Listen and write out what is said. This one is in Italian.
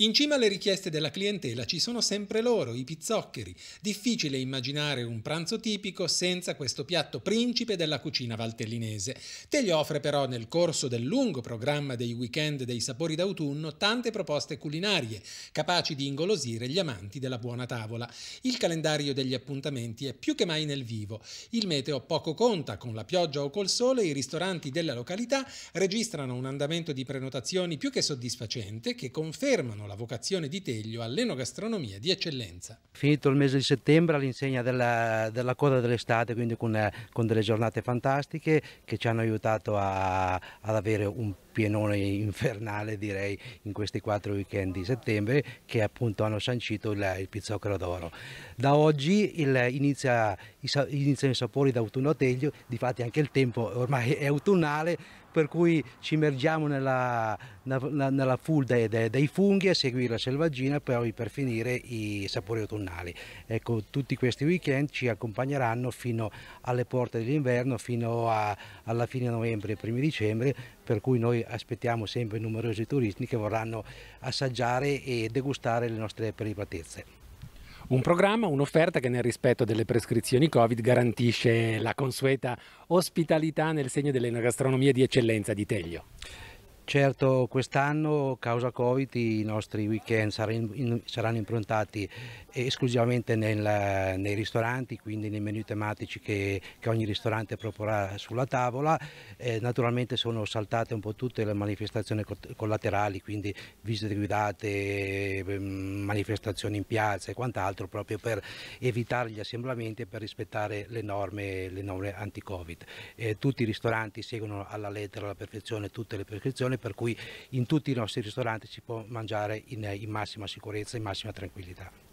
In cima alle richieste della clientela ci sono sempre loro, i pizzoccheri. Difficile immaginare un pranzo tipico senza questo piatto principe della cucina valtellinese. Te li offre però nel corso del lungo programma dei weekend dei sapori d'autunno tante proposte culinarie, capaci di ingolosire gli amanti della buona tavola. Il calendario degli appuntamenti è più che mai nel vivo. Il meteo poco conta, con la pioggia o col sole i ristoranti della località registrano un andamento di prenotazioni più che soddisfacente che confermano la vocazione di Teglio all'enogastronomia di eccellenza. Finito il mese di settembre all'insegna della, della, coda dell'estate, quindi con, eh, con, delle giornate fantastiche che ci hanno aiutato a, ad avere un pienone infernale direi in questi quattro weekend di settembre che appunto hanno sancito il, il Pizzoccolo d'Oro. Da oggi il, inizia, iniziano i sapori d'autunno teglio, difatti anche il tempo ormai è autunnale per cui ci immergiamo nella, nella, nella full dei, dei, dei, funghi a seguire la selvaggina poi per finire i sapori autunnali. Ecco, tutti questi weekend ci accompagneranno fino alle porte dell'inverno, fino a, alla fine novembre e primi dicembre, per cui noi aspettiamo sempre numerosi turisti che vorranno assaggiare e degustare le nostre privatezze. Un programma, un'offerta che nel rispetto delle prescrizioni Covid garantisce la consueta ospitalità nel segno dell'enogastronomia di eccellenza di Teglio. Certo quest'anno causa Covid i nostri weekend saranno, improntati esclusivamente nel, nei ristoranti, quindi nei menu tematici che, che ogni ristorante proporrà sulla tavola. Eh, naturalmente sono saltate un po' tutte le manifestazioni collaterali, quindi visite guidate, ehm, manifestazioni in piazza e quant'altro, proprio per evitare gli assemblamenti e per rispettare le norme, le norme anti-Covid. Eh, tutti i ristoranti seguono alla lettera, alla perfezione tutte le prescrizioni per cui in tutti i nostri ristoranti si può mangiare in, in massima sicurezza, in massima tranquillità.